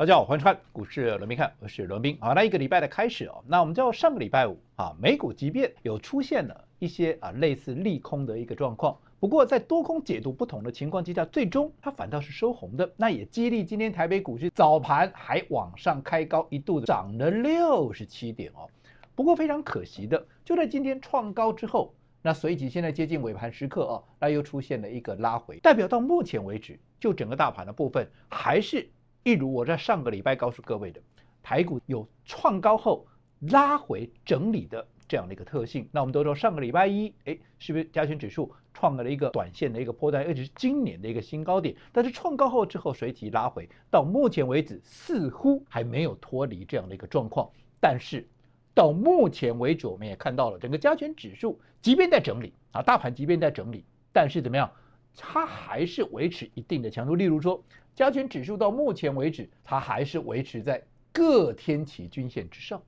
大家好，欢迎收看股市罗宾看，我是罗宾。好，那一个礼拜的开始哦，那我们叫上个礼拜五啊，美股即便有出现了一些啊类似利空的一个状况，不过在多空解读不同的情况之下，最终它反倒是收红的，那也激励今天台北股市早盘还往上开高，一度涨了六十七点哦。不过非常可惜的，就在今天创高之后，那随即现在接近尾盘时刻哦，那又出现了一个拉回，代表到目前为止就整个大盘的部分还是。一如我在上个礼拜告诉各位的，台股有创高后拉回整理的这样的一个特性。那我们都说上个礼拜一，哎，是不是加权指数创了一个短线的一个波段，而且是今年的一个新高点？但是创高后之后随即拉回，到目前为止似乎还没有脱离这样的一个状况。但是到目前为止，我们也看到了整个加权指数即便在整理啊，大盘即便在整理，但是怎么样？它还是维持一定的强度，例如说，加权指数到目前为止，它还是维持在各天期均线之上，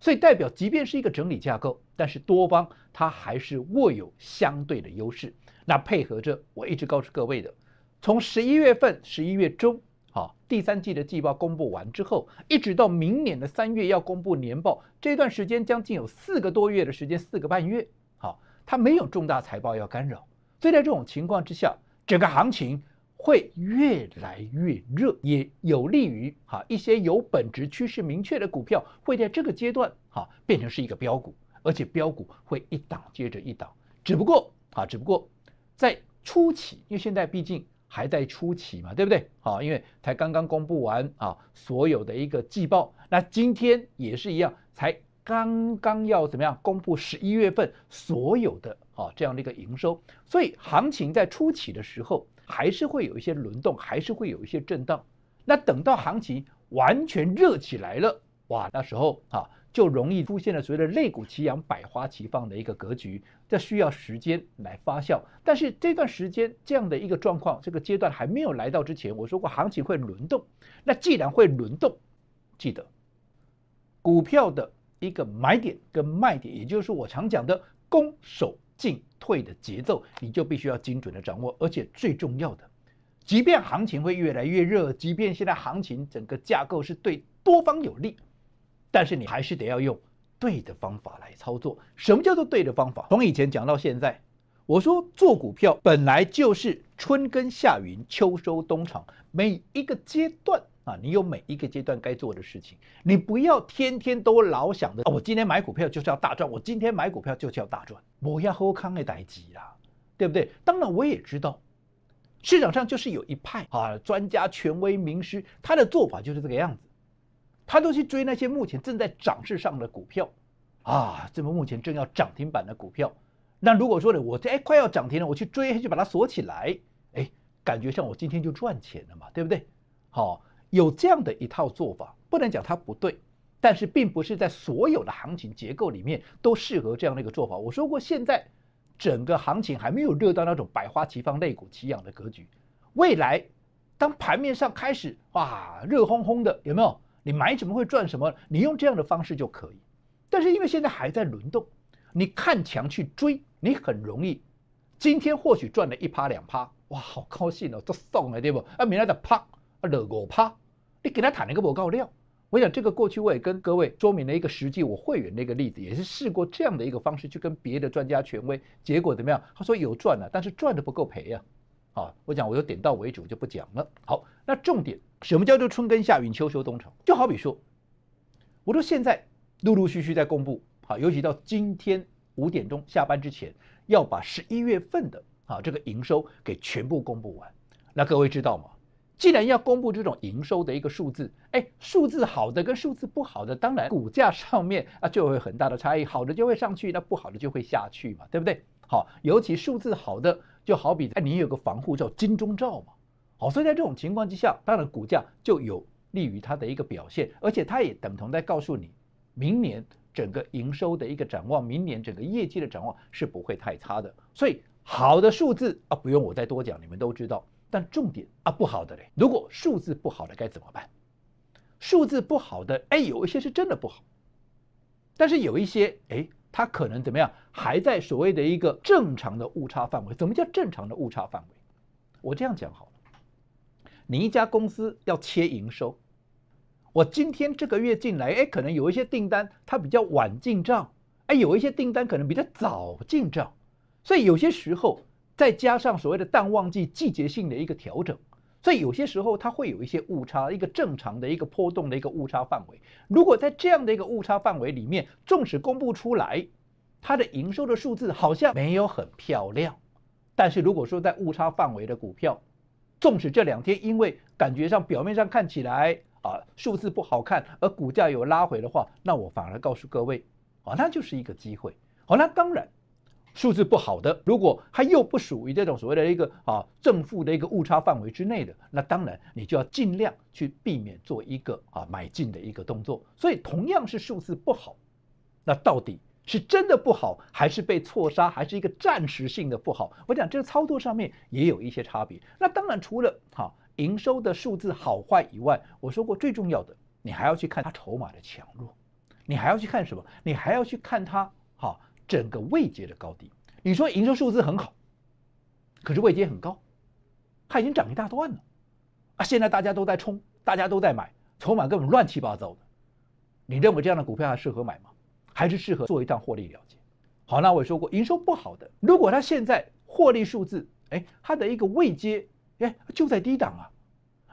所以代表即便是一个整理架构，但是多方它还是握有相对的优势。那配合着，我一直告诉各位的，从十一月份、十一月中，好，第三季的季报公布完之后，一直到明年的三月要公布年报，这段时间将近有四个多月的时间，四个半月，好，它没有重大财报要干扰。所以在这种情况之下，整个行情会越来越热，也有利于哈一些有本质趋势明确的股票会在这个阶段哈变成是一个标股，而且标股会一档接着一档。只不过啊，只不过在初期，因为现在毕竟还在初期嘛，对不对？好，因为才刚刚公布完啊所有的一个季报，那今天也是一样，才刚刚要怎么样公布十一月份所有的。好，这样的一个营收，所以行情在初期的时候还是会有一些轮动，还是会有一些震荡。那等到行情完全热起来了，哇，那时候啊，就容易出现了所谓的“内股齐扬，百花齐放”的一个格局。这需要时间来发酵。但是这段时间这样的一个状况，这个阶段还没有来到之前，我说过行情会轮动。那既然会轮动，记得股票的一个买点跟卖点，也就是我常讲的攻守。进退的节奏，你就必须要精准的掌握，而且最重要的，即便行情会越来越热，即便现在行情整个架构是对多方有利，但是你还是得要用对的方法来操作。什么叫做对的方法？从以前讲到现在，我说做股票本来就是春耕夏耘秋收冬藏，每一个阶段。啊，你有每一个阶段该做的事情，你不要天天都老想着我今天买股票就是要大赚，我今天买股票就是要大赚，我要喝康的代吉啦，对不对？当然我也知道，市场上就是有一派啊，专家、权威、名师，他的做法就是这个样子，他都去追那些目前正在涨势上的股票，啊，这么目前正在涨停板的股票，那如果说呢，我哎快要涨停了，我去追，就把它锁起来，哎，感觉像我今天就赚钱了嘛，对不对？好。有这样的一套做法，不能讲它不对，但是并不是在所有的行情结构里面都适合这样的一个做法。我说过，现在整个行情还没有热到那种百花齐放、肋骨齐扬的格局。未来当盘面上开始哇热烘烘的，有没有？你买什么会赚什么？你用这样的方式就可以。但是因为现在还在轮动，你看墙去追，你很容易。今天或许赚了一趴两趴，哇，好高兴哦，都送了对不？啊，明天的趴，啊，六个趴。你给他谈了一个报告料，我想这个过去我也跟各位说明了一个实际我会员的一个例子，也是试过这样的一个方式去跟别的专家权威，结果怎么样？他说有赚了，但是赚的不够赔呀。啊，我讲我就点到为止，我就不讲了。好，那重点什么叫做春耕夏耘秋收冬藏？就好比说，我说现在陆陆续续在公布，好，尤其到今天五点钟下班之前要把十一月份的啊这个营收给全部公布完。那各位知道吗？既然要公布这种营收的一个数字，哎，数字好的跟数字不好的，当然股价上面啊就会很大的差异，好的就会上去，那不好的就会下去嘛，对不对？好，尤其数字好的，就好比你有个防护叫金钟罩嘛，好，所以在这种情况之下，当然股价就有利于它的一个表现，而且它也等同在告诉你，明年整个营收的一个展望，明年整个业绩的展望是不会太差的，所以好的数字啊，不用我再多讲，你们都知道。但重点啊，不好的嘞。如果数字不好的该怎么办？数字不好的，哎，有一些是真的不好，但是有一些，哎，它可能怎么样，还在所谓的一个正常的误差范围。怎么叫正常的误差范围？我这样讲好了，你一家公司要切营收，我今天这个月进来，哎，可能有一些订单它比较晚进账，哎，有一些订单可能比较早进账，所以有些时候。再加上所谓的淡旺季季节性的一个调整，所以有些时候它会有一些误差，一个正常的一个波动的一个误差范围。如果在这样的一个误差范围里面，纵使公布出来它的营收的数字好像没有很漂亮，但是如果说在误差范围的股票，纵使这两天因为感觉上表面上看起来啊数字不好看，而股价有拉回的话，那我反而告诉各位啊，那就是一个机会。好，那当然。数字不好的，如果它又不属于这种所谓的一个啊正负的一个误差范围之内的，那当然你就要尽量去避免做一个啊买进的一个动作。所以同样是数字不好，那到底是真的不好，还是被错杀，还是一个暂时性的不好？我讲这个操作上面也有一些差别。那当然除了哈营收的数字好坏以外，我说过最重要的，你还要去看它筹码的强弱，你还要去看什么？你还要去看它。整个位阶的高低，你说营收数字很好，可是位阶很高，它已经涨一大段了，啊，现在大家都在冲，大家都在买，筹码根本乱七八糟的，你认为这样的股票还适合买吗？还是适合做一档获利了结？好，那我说过，营收不好的，如果它现在获利数字，哎，它的一个位阶，哎，就在低档啊，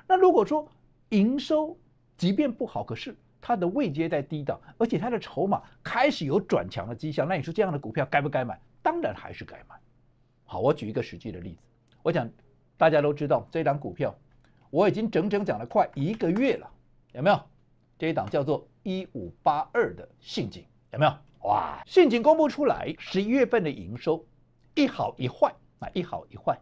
那如果说营收即便不好，可是。它的位阶在低档，而且它的筹码开始有转强的迹象，那你说这样的股票该不该买？当然还是该买。好，我举一个实际的例子，我讲大家都知道这一档股票，我已经整整讲了快一个月了，有没有？这一档叫做一五八二的陷阱，有没有？哇，陷阱公布出来，十一月份的营收一好一坏，啊，一好一坏，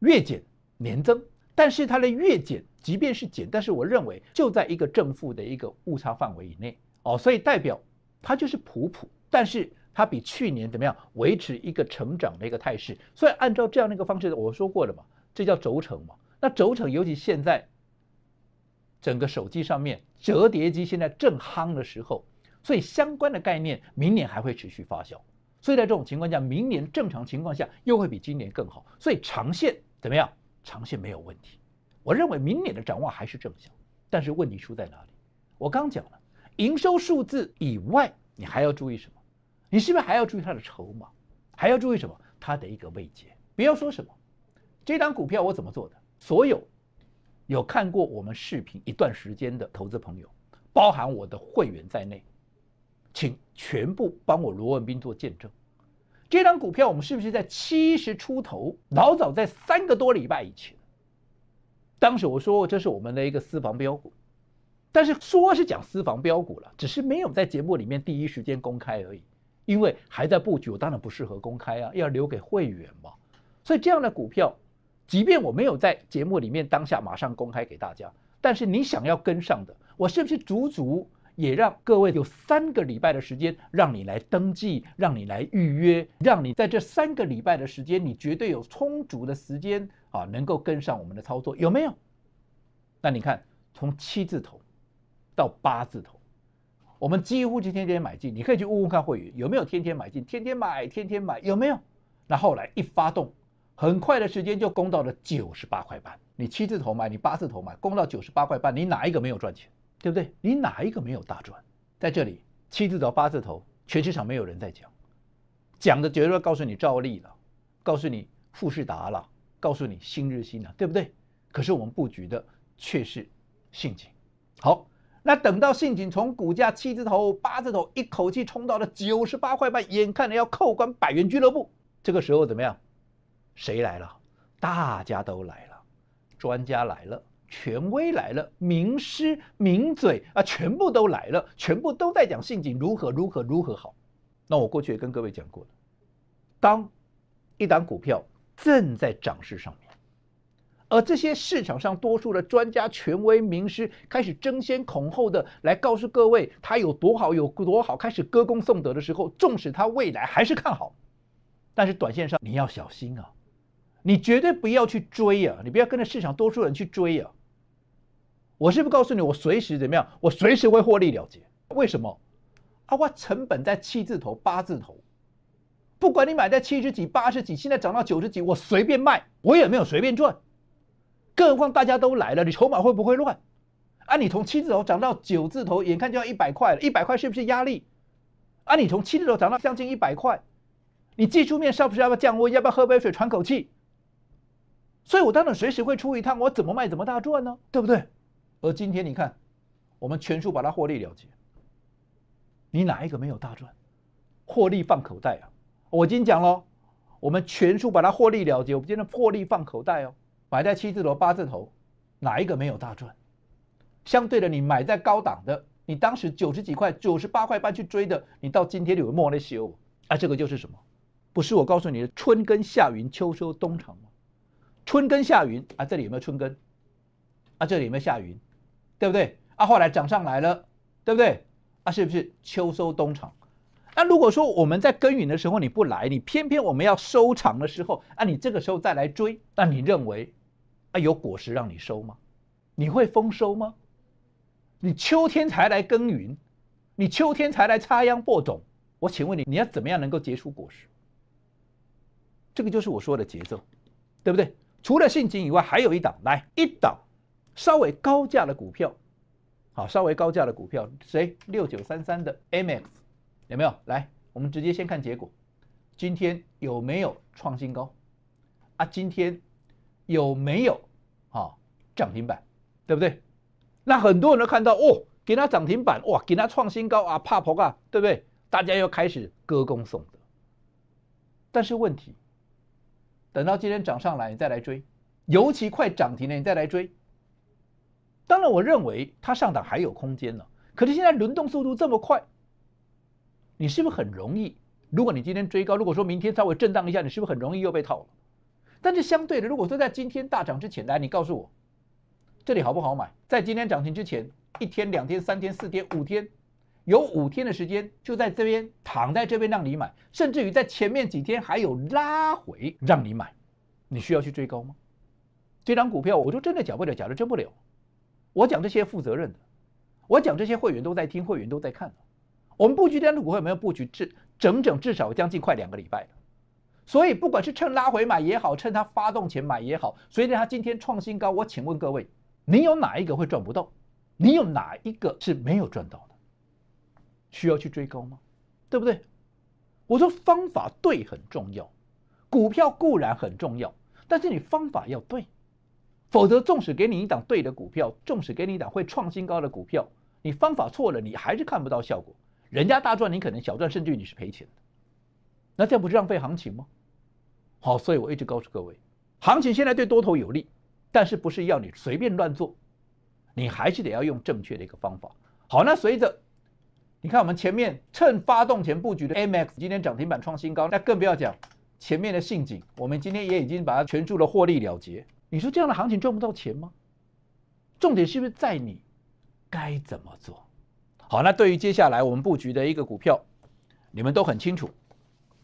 月减年增。但是它的月减，即便是减，但是我认为就在一个正负的一个误差范围以内哦，所以代表它就是普普，但是它比去年怎么样，维持一个成长的一个态势。所以按照这样的一个方式，我说过了嘛，这叫轴承嘛。那轴承尤其现在整个手机上面折叠机现在正夯的时候，所以相关的概念明年还会持续发酵。所以在这种情况下，明年正常情况下又会比今年更好，所以长线怎么样？长线没有问题，我认为明年的展望还是正向，但是问题出在哪里？我刚讲了，营收数字以外，你还要注意什么？你是不是还要注意它的筹码？还要注意什么？它的一个位阶。不要说什么，这张股票我怎么做的？所有有看过我们视频一段时间的投资朋友，包含我的会员在内，请全部帮我罗文斌做见证。这张股票，我们是不是在七十出头，老早在三个多礼拜以前？当时我说这是我们的一个私房标股，但是说是讲私房标股了，只是没有在节目里面第一时间公开而已，因为还在布局，我当然不适合公开啊，要留给会员嘛。所以这样的股票，即便我没有在节目里面当下马上公开给大家，但是你想要跟上的，我是不是足足？也让各位有三个礼拜的时间，让你来登记，让你来预约，让你在这三个礼拜的时间，你绝对有充足的时间啊，能够跟上我们的操作，有没有？那你看，从七字头到八字头，我们几乎就天天买进，你可以去问问看会员有没有天天买进，天天买，天天买，有没有？那后来一发动，很快的时间就攻到了九十八块半。你七字头买，你八字头买，攻到九十八块半，你哪一个没有赚钱？对不对？你哪一个没有大赚？在这里七字头、八字头，全市场没有人在讲，讲的绝对告诉你赵丽了，告诉你富士达了，告诉你新日新了，对不对？可是我们布局的却是信阱。好，那等到信阱从股价七字头、八字头一口气冲到了九十八块半，眼看着要扣关百元俱乐部，这个时候怎么样？谁来了？大家都来了，专家来了。权威来了，名师名嘴啊，全部都来了，全部都在讲性景如何如何如何好。那我过去也跟各位讲过了，当一档股票正在涨势上面，而这些市场上多数的专家、权威、名师开始争先恐后的来告诉各位它有多好、有多好，开始歌功颂德的时候，纵使它未来还是看好，但是短线上你要小心啊，你绝对不要去追呀，你不要跟着市场多数人去追呀。我是不是告诉你，我随时怎么样，我随时会获利了结。为什么？啊，我成本在七字头、八字头，不管你买在七十几、八十几，现在涨到九十几，我随便卖，我也没有随便赚。更何况大家都来了，你筹码会不会乱？啊，你从七字头涨到九字头，眼看就要一百块了，一百块是不是压力？啊，你从七字头涨到将近一百块，你技术面是不是要不要降温，要不要喝杯水喘口气？所以，我当然随时会出一趟，我怎么卖怎么大赚呢？对不对？而今天你看，我们全数把它获利了结。你哪一个没有大赚？获利放口袋啊！我今天讲了，我们全数把它获利了结。我们今天获利放口袋哦，买在七字头、八字头，哪一个没有大赚？相对的，你买在高档的，你当时九十几块、九十八块半去追的，你到今天有莫内修啊？这个就是什么？不是我告诉你的春耕夏耘秋收冬藏吗？春耕夏耘啊，这里有没有春耕？啊，这里有没有夏耘？对不对？啊，后来涨上来了，对不对？啊，是不是秋收冬藏？那如果说我们在耕耘的时候你不来，你偏偏我们要收场的时候，啊，你这个时候再来追，那你认为啊有果实让你收吗？你会丰收吗？你秋天才来耕耘，你秋天才来插秧播种，我请问你，你要怎么样能够结出果实？这个就是我说的节奏，对不对？除了信金以外，还有一档，来一档。稍微高价的股票，好，稍微高价的股票，谁？六九三三的 AMEX，有没有？来，我们直接先看结果，今天有没有创新高？啊，今天有没有啊涨停板？对不对？那很多人都看到哦，给它涨停板，哇，给它创新高啊，怕崩啊，对不对？大家又开始歌功颂德。但是问题，等到今天涨上来你再来追，尤其快涨停了，你再来追。当然，我认为它上涨还有空间呢，可是现在轮动速度这么快，你是不是很容易？如果你今天追高，如果说明天稍微震荡一下，你是不是很容易又被套了？但是相对的，如果说在今天大涨之前来，你告诉我这里好不好买？在今天涨停之前，一天、两天、三天、四天、五天，有五天的时间就在这边躺在这边让你买，甚至于在前面几天还有拉回让你买，你需要去追高吗？这张股票，我说真的假不了，假的真不了。我讲这些负责任的，我讲这些会员都在听，会员都在看。我们布局电路股有没有布局？至整整至少将近快两个礼拜所以不管是趁拉回买也好，趁它发动前买也好，随着它今天创新高，我请问各位，你有哪一个会赚不到？你有哪一个是没有赚到的？需要去追高吗？对不对？我说方法对很重要，股票固然很重要，但是你方法要对。否则，纵使给你一档对的股票，纵使给你一档会创新高的股票，你方法错了，你还是看不到效果。人家大赚，你可能小赚，甚至于你是赔钱的。那这样不是浪费行情吗？好，所以我一直告诉各位，行情现在对多头有利，但是不是要你随便乱做，你还是得要用正确的一个方法。好，那随着你看我们前面趁发动前布局的 m x 今天涨停板创新高，那更不要讲前面的信阱，我们今天也已经把它全数的获利了结。你说这样的行情赚不到钱吗？重点是不是在你该怎么做？好，那对于接下来我们布局的一个股票，你们都很清楚，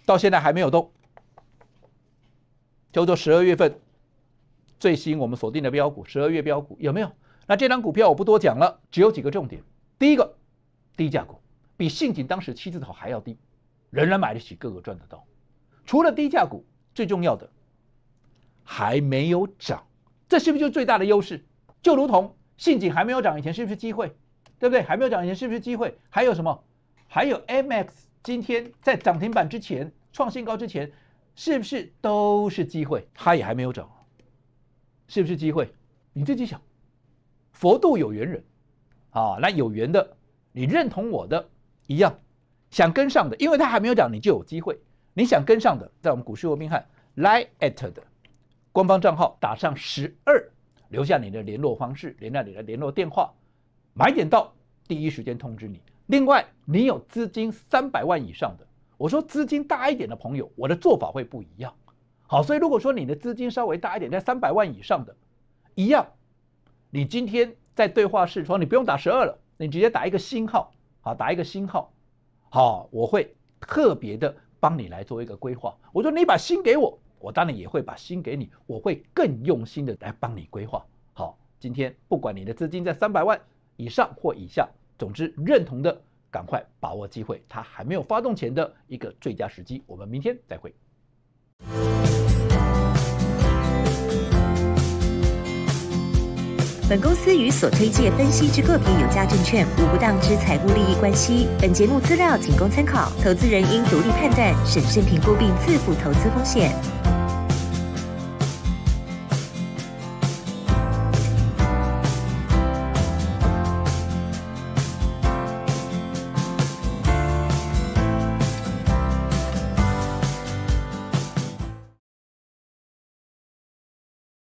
到现在还没有动。叫做十二月份最新我们锁定的标股，十二月标股有没有？那这张股票我不多讲了，只有几个重点。第一个，低价股比信锦当时七字头还要低，人人买得起，个个赚得到。除了低价股，最重要的。还没有涨，这是不是就最大的优势？就如同信景还没有涨以前是不是机会？还有什么？还有 m x 今天在涨停板之前创新高之前，是不是都是机会？它也还没有涨，是不是机会？你自己想，佛度有缘人，啊，那有缘的，你认同我的一样，想跟上的，因为它还没有涨，你就有机会。你想跟上的，在我们股市罗宾汉 lie at 的。官方账号打上十二，留下你的联络方式，留下你的联络电话，买点到第一时间通知你。另外，你有资金三百万以上的，我说资金大一点的朋友，我的做法会不一样。好，所以如果说你的资金稍微大一点，在三百万以上的一样，你今天在对话室说你不用打十二了，你直接打一个星号，好，打一个星号，好，我会特别的帮你来做一个规划。我说你把星给我。我当然也会把心给你，我会更用心的来帮你规划。好，今天不管你的资金在三百万以上或以下，总之认同的，赶快把握机会，它还没有发动前的一个最佳时机。我们明天再会。本公司与所推介分析之个别有价证券无不当之财务利益关系。本节目资料仅供参考，投资人应独立判断、审慎评估并自负投资风险。